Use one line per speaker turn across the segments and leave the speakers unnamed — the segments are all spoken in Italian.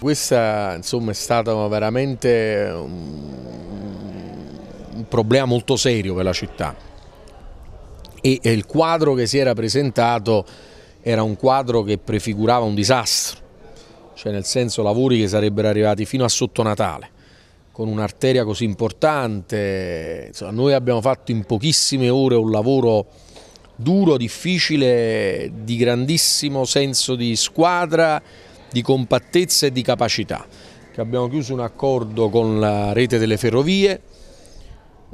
Questa insomma, è stata veramente un problema molto serio per la città e il quadro che si era presentato era un quadro che prefigurava un disastro, cioè nel senso lavori che sarebbero arrivati fino a sotto Natale con un'arteria così importante, Insomma, noi abbiamo fatto in pochissime ore un lavoro duro, difficile, di grandissimo senso di squadra, di compattezza e di capacità. abbiamo chiuso un accordo con la rete delle ferrovie,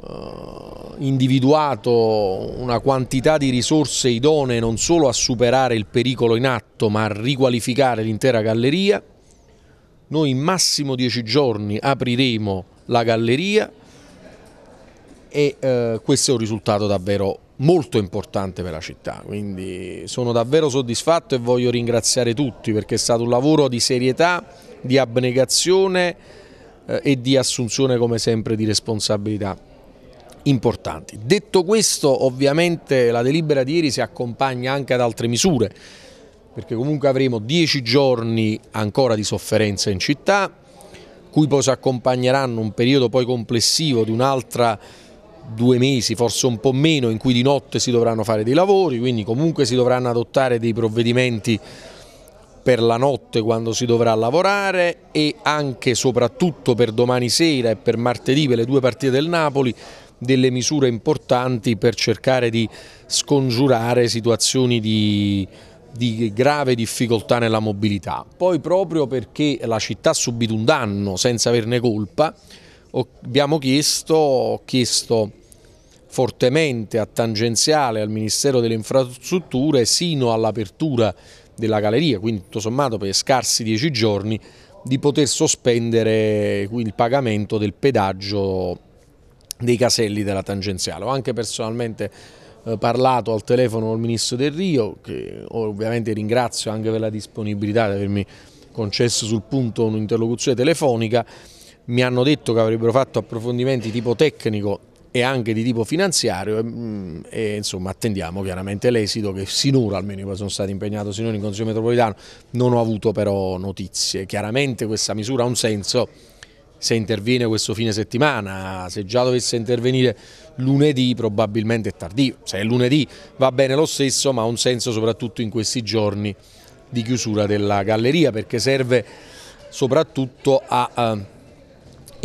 eh, individuato una quantità di risorse idonee non solo a superare il pericolo in atto ma a riqualificare l'intera galleria. Noi in massimo 10 giorni apriremo la galleria e eh, questo è un risultato davvero molto importante per la città, quindi sono davvero soddisfatto e voglio ringraziare tutti perché è stato un lavoro di serietà, di abnegazione eh, e di assunzione come sempre di responsabilità importanti. Detto questo ovviamente la delibera di ieri si accompagna anche ad altre misure perché comunque avremo dieci giorni ancora di sofferenza in città cui poi si accompagneranno un periodo poi complessivo di un'altra due mesi, forse un po' meno, in cui di notte si dovranno fare dei lavori, quindi comunque si dovranno adottare dei provvedimenti per la notte quando si dovrà lavorare e anche e soprattutto per domani sera e per martedì per le due partite del Napoli delle misure importanti per cercare di scongiurare situazioni di, di grave difficoltà nella mobilità. Poi proprio perché la città ha subito un danno senza averne colpa, abbiamo chiesto, ho chiesto fortemente a tangenziale al Ministero delle Infrastrutture sino all'apertura della galleria, quindi tutto sommato per scarsi dieci giorni, di poter sospendere il pagamento del pedaggio dei caselli della tangenziale. Ho anche personalmente eh, parlato al telefono al Ministro Del Rio, che ovviamente ringrazio anche per la disponibilità di avermi concesso sul punto un'interlocuzione telefonica, mi hanno detto che avrebbero fatto approfondimenti tipo tecnico e anche di tipo finanziario e, mm, e insomma attendiamo chiaramente l'esito che sinora almeno io sono stato impegnato sinora in Consiglio Metropolitano non ho avuto però notizie chiaramente questa misura ha un senso se interviene questo fine settimana, se già dovesse intervenire lunedì probabilmente è tardivo, se è lunedì va bene lo stesso ma ha un senso soprattutto in questi giorni di chiusura della galleria perché serve soprattutto a eh,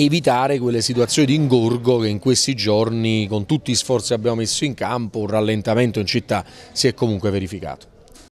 evitare quelle situazioni di ingorgo che in questi giorni con tutti gli sforzi che abbiamo messo in campo, un rallentamento in città si è comunque verificato.